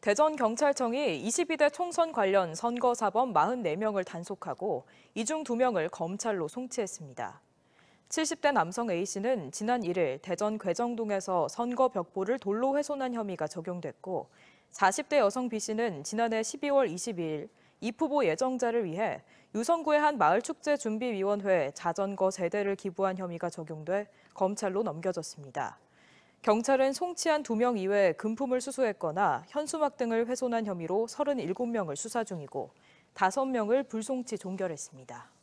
대전경찰청이 22대 총선 관련 선거사범 44명을 단속하고 이 중 2명을 검찰로 송치했습니다. 70대 남성 A씨는 지난 1일 대전 괴정동에서 선거 벽보를 돌로 훼손한 혐의가 적용됐고 40대 여성 B씨는 지난해 12월 22일 입후보 예정자를 위해 유성구의 한 마을축제준비위원회 자전거 세대를 기부한 혐의가 적용돼 검찰로 넘겨졌습니다. 경찰은 송치한 2명 이외에 금품을 수수했거나 현수막 등을 훼손한 혐의로 37명을 수사 중이고 5명을 불송치 종결했습니다.